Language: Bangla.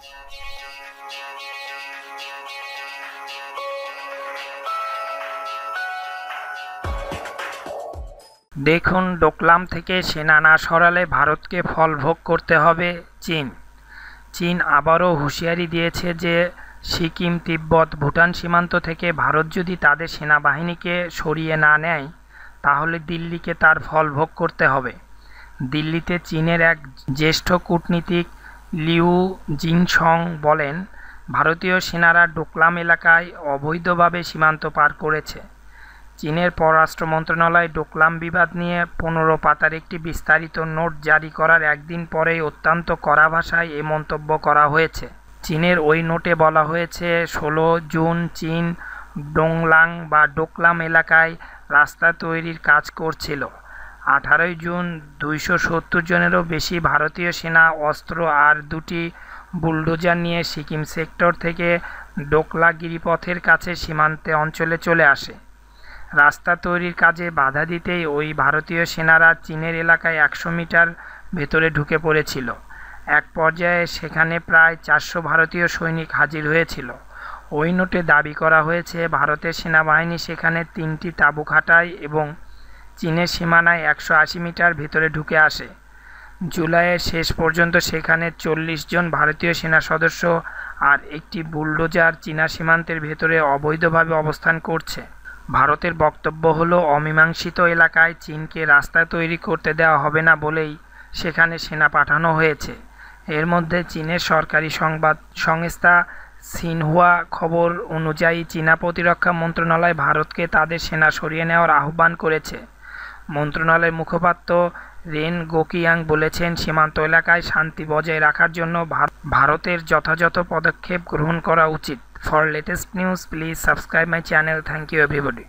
দেখুন ডোকলাম থেকে সেনা না সরালে ভারতকে ফল ভোগ করতে হবে চীন চীন আবারও হুঁশিয়ারি দিয়েছে যে সিকিম তিব্বত ভুটান সীমান্ত থেকে ভারত যদি তাদের সেনাবাহিনীকে সরিয়ে না নেয় তাহলে দিল্লিকে তার ফল ভোগ করতে হবে দিল্লিতে চীনের এক জ্যেষ্ঠ কূটনীতিক লিউ জিংছং বলেন ভারতীয় সেনারা ডোকলাম এলাকায় অবৈধভাবে সীমান্ত পার করেছে চীনের পররাষ্ট্র মন্ত্রণালয় ডোকলাম বিবাদ নিয়ে পনেরো পাতার একটি বিস্তারিত নোট জারি করার একদিন পরেই অত্যন্ত কড়া ভাষায় এ মন্তব্য করা হয়েছে চীনের ওই নোটে বলা হয়েছে ষোলো জুন চীন ডোংলাং বা ডোকলাম এলাকায় রাস্তা তৈরির কাজ করছিল আঠারোই জুন দুইশো সত্তর জনেরও বেশি ভারতীয় সেনা অস্ত্র আর দুটি বুলডোজার নিয়ে সিকিম সেক্টর থেকে ডোকলা গিরিপথের কাছে সীমান্তে অঞ্চলে চলে আসে রাস্তা তৈরির কাজে বাধা দিতেই ওই ভারতীয় সেনারা চীনের এলাকায় একশো মিটার ভেতরে ঢুকে পড়েছিল এক পর্যায়ে সেখানে প্রায় চারশো ভারতীয় সৈনিক হাজির হয়েছিল ওই নোটে দাবি করা হয়েছে ভারতের সেনাবাহিনী সেখানে তিনটি তাঁবু খাটায় এবং চীনের সীমানায় একশো আশি মিটার ভিতরে ঢুকে আসে জুলাইয়ের শেষ পর্যন্ত সেখানে চল্লিশ জন ভারতীয় সেনা সদস্য আর একটি বুলডোজার চীনা সীমান্তের ভেতরে অবৈধভাবে অবস্থান করছে ভারতের বক্তব্য হলো অমীমাংসিত এলাকায় চীনকে রাস্তা তৈরি করতে দেওয়া হবে না বলেই সেখানে সেনা পাঠানো হয়েছে এর মধ্যে চীনের সরকারি সংবাদ সংস্থা সিনহুয়া খবর অনুযায়ী চীনা প্রতিরক্ষা মন্ত্রণালয় ভারতকে তাদের সেনা সরিয়ে নেওয়ার আহ্বান করেছে মন্ত্রণালয়ের মুখপাত্র রেন গোকিয়াং বলেছেন সীমান্ত এলাকায় শান্তি বজায় রাখার জন্য ভারতের যথাযথ পদক্ষেপ গ্রহণ করা উচিত for latest news please subscribe my channel thank you everybody